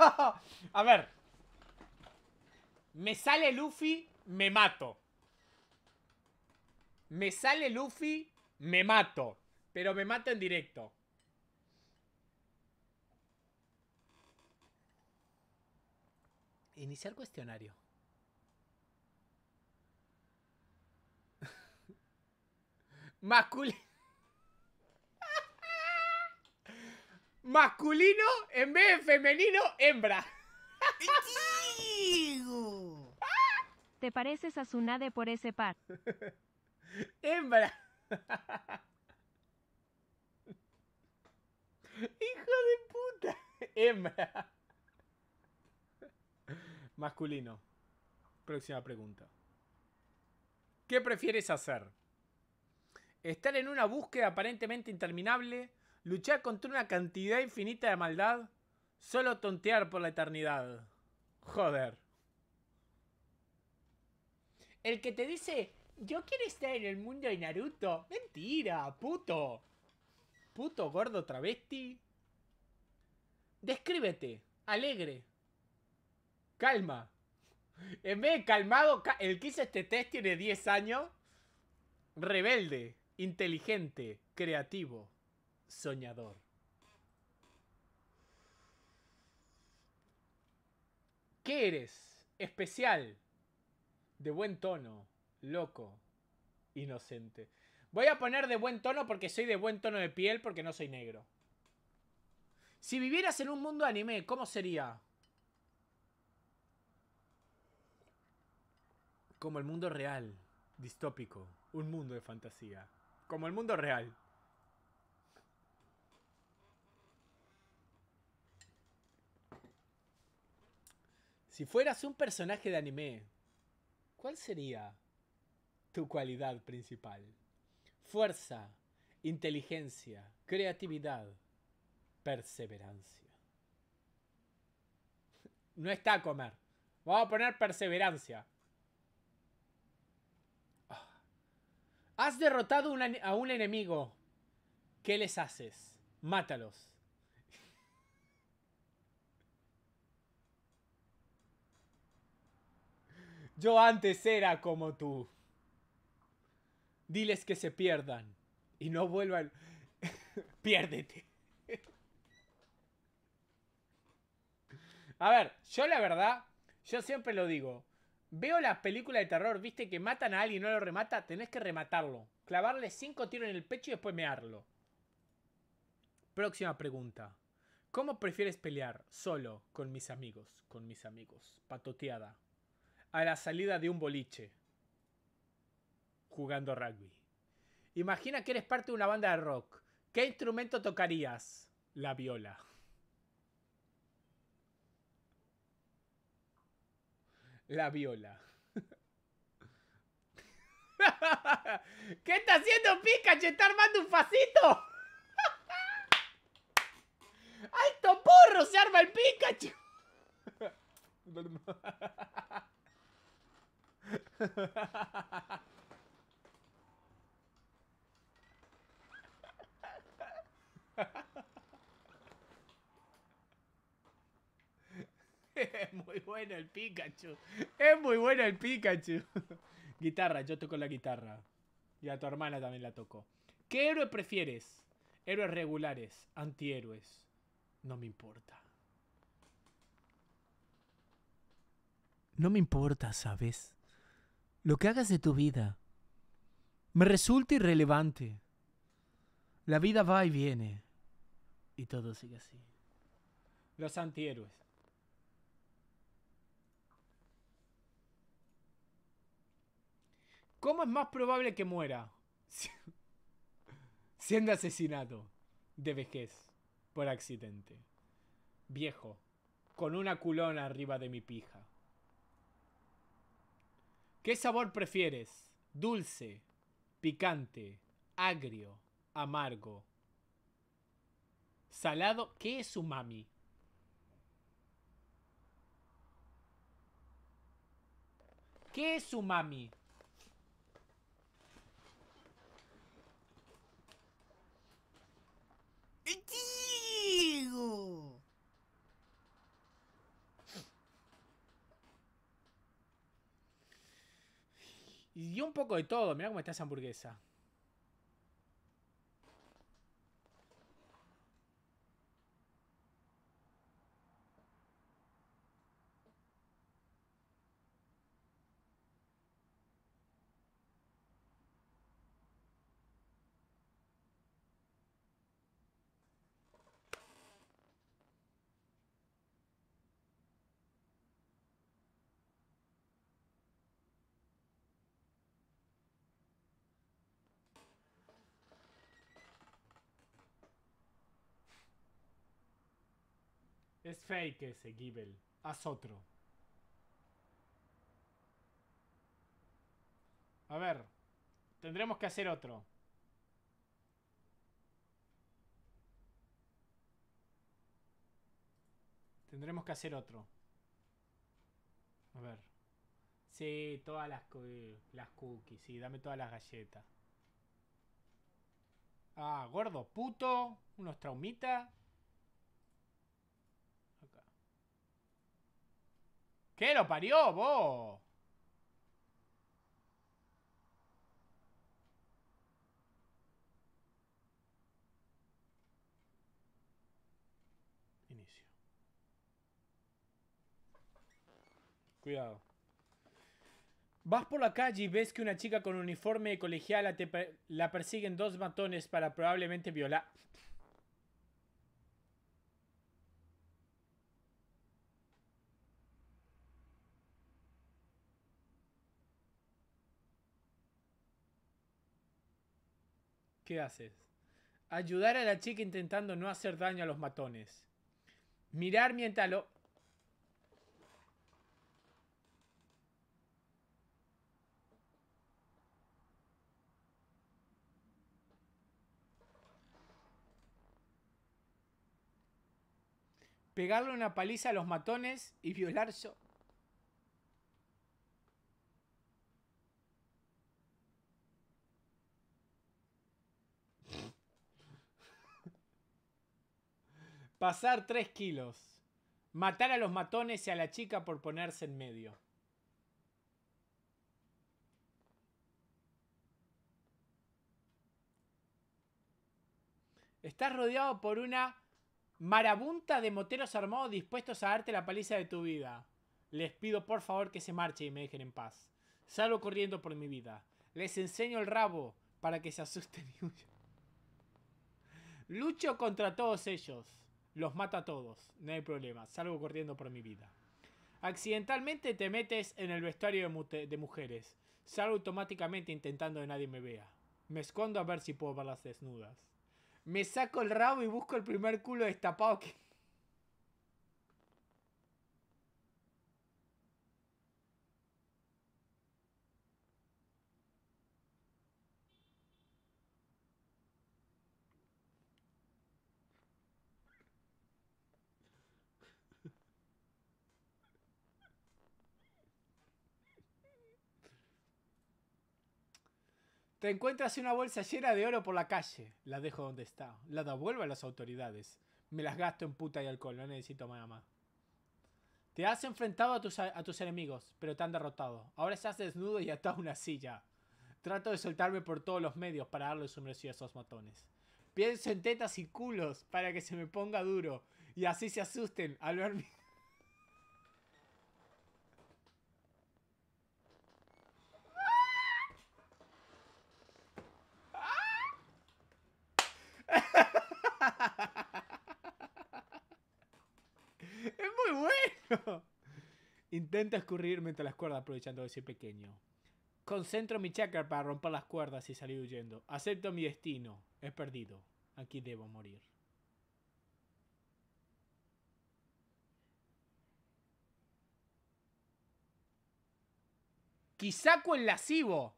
A ver. Me sale Luffy, me mato. Me sale Luffy, me mato. Pero me mato en directo. Iniciar cuestionario. Masculino. masculino en vez de femenino, hembra. Te pareces a Tsunade por ese par. hembra. Hijo de puta. Hembra. Masculino. Próxima pregunta. ¿Qué prefieres hacer? ¿Estar en una búsqueda aparentemente interminable luchar contra una cantidad infinita de maldad, solo tontear por la eternidad. Joder. El que te dice, yo quiero estar en el mundo de Naruto. Mentira, puto. Puto gordo travesti. Descríbete, alegre. Calma. En vez calmado, el que hizo este test tiene 10 años. Rebelde, inteligente, creativo soñador. ¿Qué eres? Especial, de buen tono, loco, inocente. Voy a poner de buen tono porque soy de buen tono de piel porque no soy negro. Si vivieras en un mundo anime, ¿cómo sería? Como el mundo real, distópico, un mundo de fantasía. Como el mundo real. Si fueras un personaje de anime, ¿cuál sería tu cualidad principal? Fuerza, inteligencia, creatividad, perseverancia. No está a comer. Vamos a poner perseverancia. Ah. Has derrotado a un enemigo. ¿Qué les haces? Mátalos. Yo antes era como tú. Diles que se pierdan. Y no vuelvan. Piérdete. a ver, yo la verdad, yo siempre lo digo. Veo la película de terror, viste que matan a alguien y no lo remata, tenés que rematarlo. Clavarle cinco tiros en el pecho y después mearlo. Próxima pregunta. ¿Cómo prefieres pelear? Solo, con mis amigos, con mis amigos. Patoteada a la salida de un boliche jugando rugby. Imagina que eres parte de una banda de rock. ¿Qué instrumento tocarías? La viola. La viola. ¿Qué está haciendo Pikachu? ¿Está armando un facito? ¡Alto porro! ¡Se arma el Pikachu! Es muy bueno el Pikachu. Es muy bueno el Pikachu. guitarra, yo toco la guitarra. Y a tu hermana también la toco. ¿Qué héroe prefieres? Héroes regulares, antihéroes. No me importa. No me importa, ¿sabes? lo que hagas de tu vida me resulta irrelevante. La vida va y viene. Y todo sigue así. Los antihéroes. ¿Cómo es más probable que muera? Siendo asesinado de vejez por accidente. Viejo, con una culona arriba de mi pija. ¿Qué sabor prefieres? Dulce, picante, agrio, amargo. Salado, ¿qué es umami? ¿Qué es umami? mami? un poco de todo. mira cómo está esa hamburguesa. Es fake ese, Gibel. Haz otro. A ver. Tendremos que hacer otro. Tendremos que hacer otro. A ver. Sí, todas las, las cookies. Sí, dame todas las galletas. Ah, gordo, puto. Unos traumitas. ¿Qué lo parió, vos? Inicio. Cuidado. Vas por la calle y ves que una chica con uniforme de colegiala te la persiguen dos matones para probablemente violar. ¿Qué haces? Ayudar a la chica intentando no hacer daño a los matones. Mirar mientras lo... Pegarle una paliza a los matones y violar yo. Pasar tres kilos. Matar a los matones y a la chica por ponerse en medio. Estás rodeado por una marabunta de moteros armados dispuestos a darte la paliza de tu vida. Les pido por favor que se marchen y me dejen en paz. Salgo corriendo por mi vida. Les enseño el rabo para que se asusten y Lucho contra todos ellos. Los mata a todos, no hay problema, salgo corriendo por mi vida. Accidentalmente te metes en el vestuario de, mujeres. Salgo automáticamente intentando que nadie me vea. Me escondo a ver si puedo verlas desnudas. Me saco el rabo y busco el primer culo destapado que Te encuentras una bolsa llena de oro por la calle. La dejo donde está. La devuelvo a las autoridades. Me las gasto en puta y alcohol. No necesito nada más. Te has enfrentado a tus, enemigos, pero te han derrotado. Ahora estás desnudo y atado a una silla. Trato de soltarme por todos los medios para darle su merecido a esos matones. Pienso en tetas y culos para que se me ponga duro y así se asusten al ver Intenta escurrir entre las cuerdas aprovechando de ser pequeño. Concentro mi chakra para romper las cuerdas y salir huyendo. Acepto mi destino. Es perdido. Aquí debo morir. Kisako el lascivo.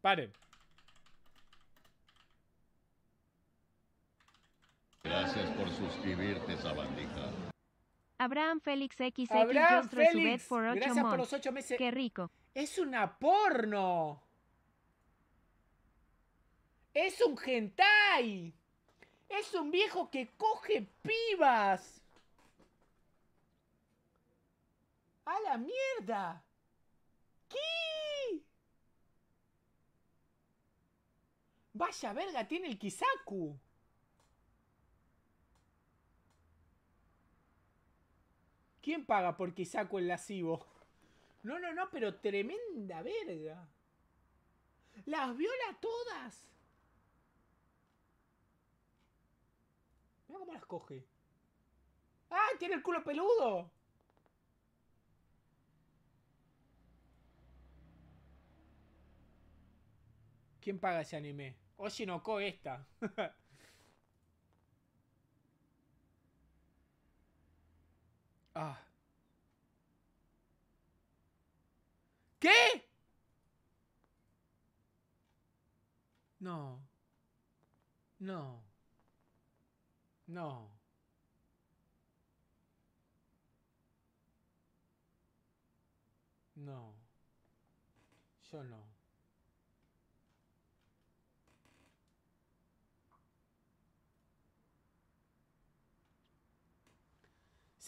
Paren. Gracias por suscribirte, sabandija. Abraham Félix XX Abraham Félix, gracias por los ocho meses. Qué rico. Es una porno. Es un hentai. Es un viejo que coge pibas. ¡A la mierda! ¿Qué? Vaya verga, tiene el Kisaku. ¿Quién paga por Kisaku el lascivo? No, no, no, pero tremenda verga. Las viola todas. Mira cómo las coge. ¡Ah! ¡Tiene el culo peludo! ¿Quién paga ese anime? co esta. ah. ¿Qué? No. No. No. No. Yo no.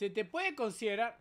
Se te puede considerar...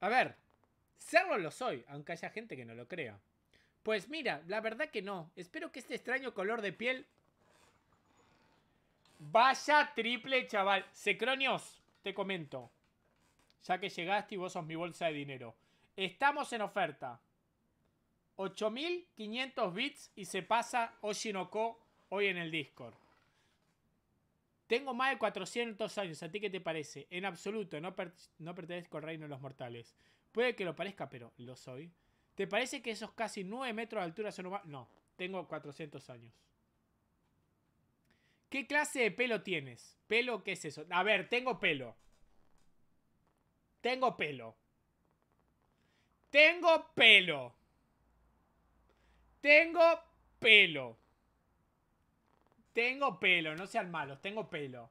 A ver, serlo lo soy, aunque haya gente que no lo crea. Pues mira, la verdad que no. Espero que este extraño color de piel... Vaya triple, chaval. Secronios, te comento ya que llegaste y vos sos mi bolsa de dinero. Estamos en oferta. 8500 bits y se pasa Oshinoko hoy en el Discord. Tengo más de 400 años, ¿a ti qué te parece? En absoluto, no, pertenezco al reino de los mortales. Puede que lo parezca, pero lo soy. ¿Te parece que esos casi 9 metros de altura son humanos? No, tengo 400 años. ¿Qué clase de pelo tienes? ¿Pelo qué es eso? A ver, tengo pelo. Tengo pelo. Tengo pelo. Tengo pelo. Tengo pelo, no sean malos, tengo pelo.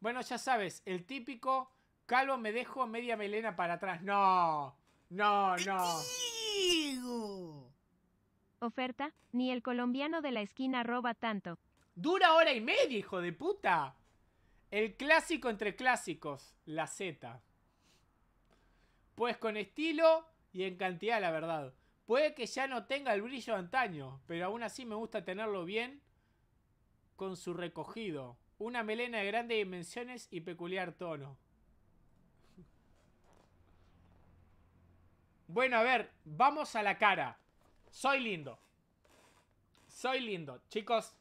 Bueno, ya sabes, el típico calvo me dejo media melena para atrás. No, no, no. Oferta, ni el colombiano de la esquina roba tanto. Dura hora y media, hijo de puta. El clásico entre clásicos, la Z. Pues con estilo y en cantidad, la verdad. Puede que ya no tenga el brillo de antaño, pero aún así me gusta tenerlo bien con su recogido. Una melena de grandes dimensiones y peculiar tono. Bueno, a ver, vamos a la cara. Soy lindo. Soy lindo. Chicos,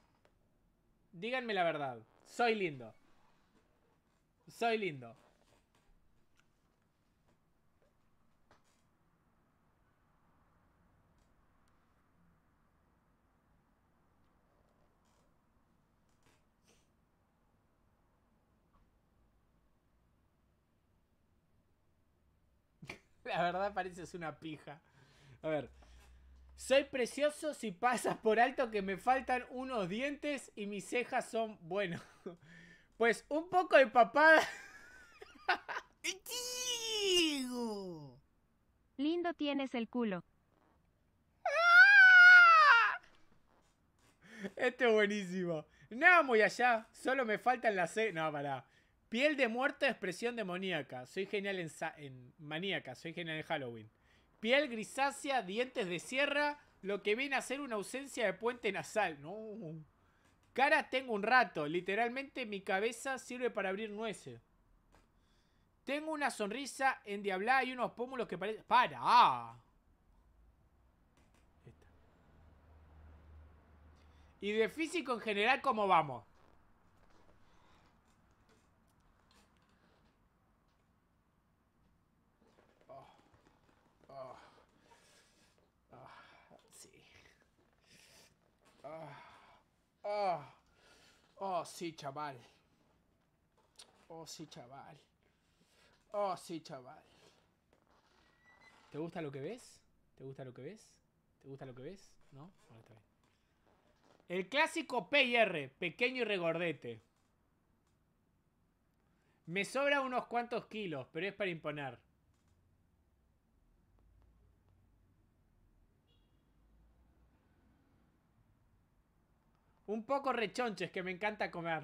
Díganme la verdad. Soy lindo. Soy lindo. La verdad pareces una pija. A ver. Soy precioso si pasas por alto que me faltan unos dientes y mis cejas son, bueno, pues un poco de papada. Lindo tienes el culo. ¡Ah! Este es buenísimo. Nada muy allá, solo me faltan las... No, pará. Piel de muerto, expresión demoníaca. Soy genial en, en maníaca, soy genial en Halloween. Piel grisácea, dientes de sierra, lo que viene a ser una ausencia de puente nasal. No. Cara tengo un rato, literalmente mi cabeza sirve para abrir nueces. Tengo una sonrisa endiablada y unos pómulos que parecen... ¡Para! Y de físico en general, ¿cómo vamos? Ah, ah. oh, sí, chaval. Oh, sí, chaval. Oh, sí, chaval. ¿Te gusta lo que ves? ¿Te gusta lo que ves? ¿Te gusta lo que ves? ¿No? El clásico pr pequeño y regordete. Me sobra unos cuantos kilos, pero es para imponer. Un poco rechonches que me encanta comer.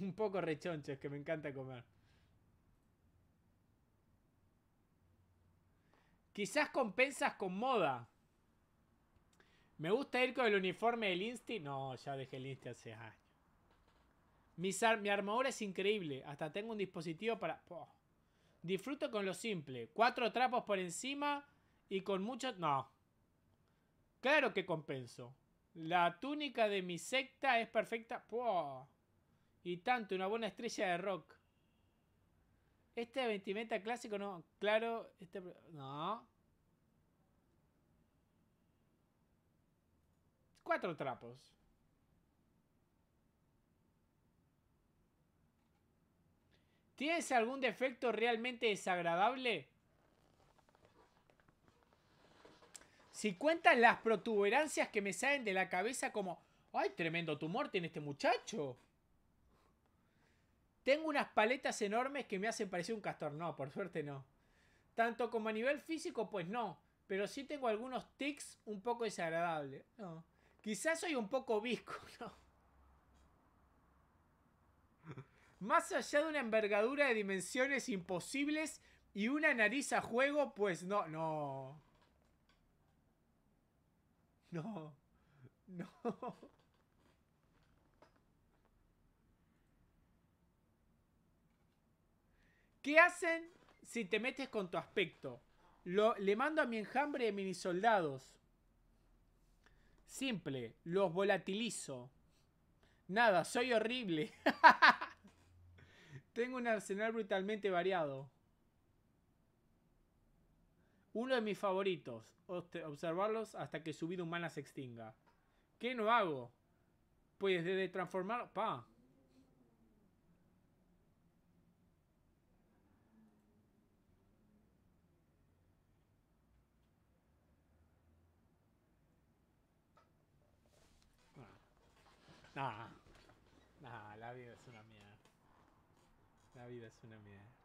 Un poco rechonches que me encanta comer. Quizás compensas con moda. Me gusta ir con el uniforme del Insti. No, ya dejé el Insti hace años. Mi, mi armadura es increíble. Hasta tengo un dispositivo para... Disfruto con lo simple. Cuatro trapos por encima y con muchas No. Claro que compenso. La túnica de mi secta es perfecta. ¡Puah! Y tanto, una buena estrella de rock. Este vestimenta clásico no. Claro, este... No. Cuatro trapos. ¿Tienes algún defecto realmente desagradable? Si cuentan las protuberancias que me salen de la cabeza como... ¡Ay, tremendo tumor tiene este muchacho! Tengo unas paletas enormes que me hacen parecer un castor. No, por suerte no. Tanto como a nivel físico, pues no. Pero sí tengo algunos tics un poco desagradables. Quizás soy un poco visco, Más allá de una envergadura de dimensiones imposibles y una nariz a juego, pues no, no. No. No. ¿Qué hacen si te metes con tu aspecto? Lo, le mando a mi enjambre de minisoldados. Simple, los volatilizo. Nada, soy horrible. Tengo un arsenal brutalmente variado. Uno de mis favoritos, observarlos hasta que su vida humana se extinga. ¿Qué no hago? Pues desde transformar... Pa. Nah. Nah, la vida es una mierda. La vida es una mierda.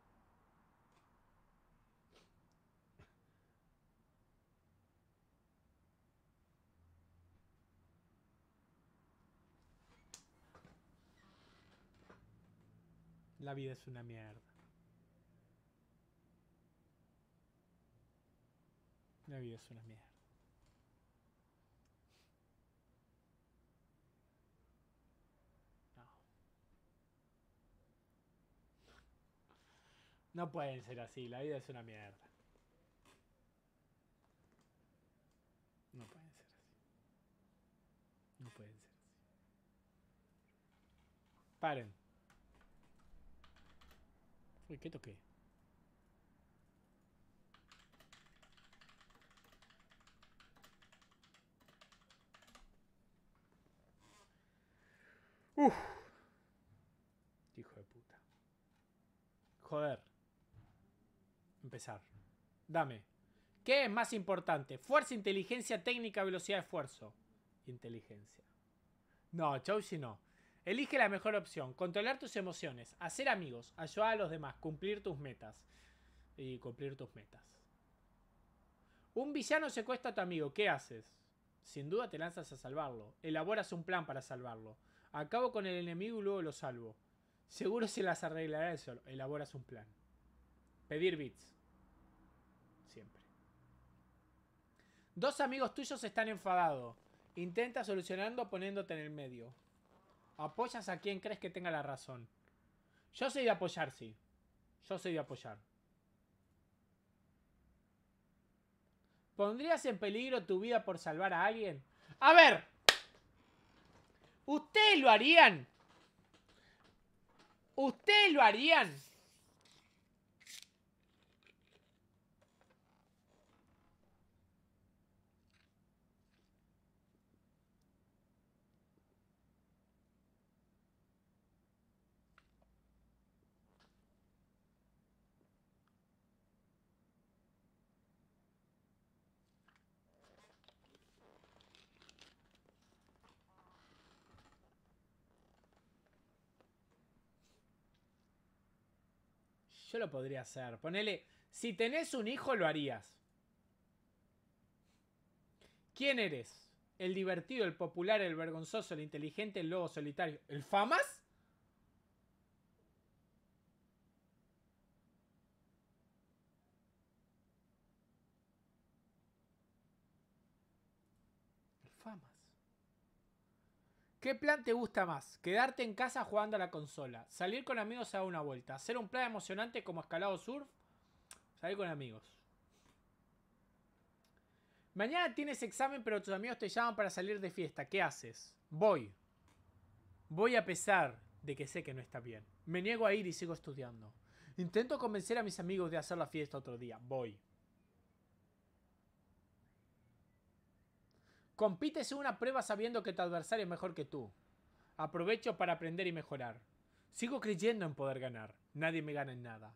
la vida es una mierda. La vida es una mierda. No. No pueden ser así, la vida es una mierda. No pueden ser así. No pueden ser así. Paren. Uy, ¿qué toqué? Uf. Hijo de puta. Joder. Empezar. Dame. ¿Qué es más importante? Fuerza, inteligencia, técnica, velocidad, esfuerzo. Inteligencia. No, si no. Elige la mejor opción, controlar tus emociones, hacer amigos, ayudar a los demás, cumplir tus metas. Y cumplir tus metas. Un villano secuestra a tu amigo, ¿qué haces? Sin duda te lanzas a salvarlo. Elaboras un plan para salvarlo. Acabo con el enemigo y luego lo salvo. Seguro se las arreglará eso Elaboras un plan. Pedir bits. Siempre. Dos amigos tuyos están enfadados. Intenta solucionando poniéndote en el medio. Apoyas a quien crees que tenga la razón. Yo soy de apoyar, sí. Yo soy de apoyar. ¿Pondrías en peligro tu vida por salvar a alguien? A ver. ¿Ustedes lo harían? ¿Ustedes lo harían? Yo lo podría hacer. Ponele, si tenés un hijo lo harías. ¿Quién eres? El divertido, el popular, el vergonzoso, el inteligente, el lobo solitario. ¿El famas? ¿Qué plan te gusta más? ¿Quedarte en casa jugando a la consola? ¿Salir con amigos a dar una vuelta? ¿Hacer un plan emocionante como escalado surf? Salir con amigos. Mañana tienes examen pero tus amigos te llaman para salir de fiesta. ¿Qué haces? Voy. Voy a pesar de que sé que no está bien. Me niego a ir y sigo estudiando. Intento convencer a mis amigos de hacer la fiesta otro día. Voy. Compites en una prueba sabiendo que tu adversario es mejor que tú. Aprovecho para aprender y mejorar. Sigo creyendo en poder ganar. Nadie me gana en nada.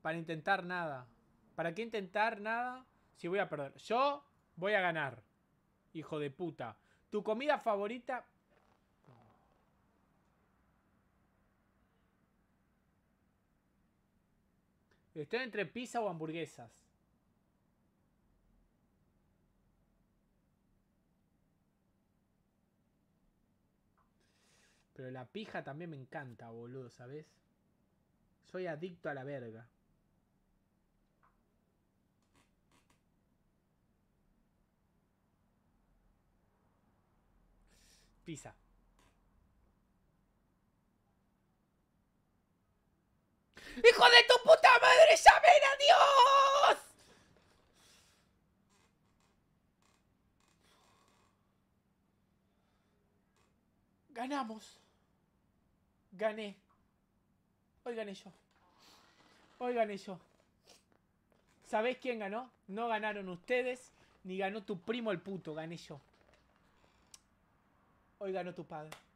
Para intentar nada. ¿Para qué intentar nada si voy a perder? Yo voy a ganar. Hijo de puta. Tu comida favorita... Estoy entre pizza o hamburguesas. Pero la pija también me encanta, boludo, ¿sabes? Soy adicto a la verga. Pisa. ¡Hijo de tu puta madre! ven a Dios! Ganamos. Gané. Hoy gané yo. Hoy gané yo. ¿Sabés quién ganó? No ganaron ustedes, ni ganó tu primo el puto, gané yo. Hoy ganó tu padre.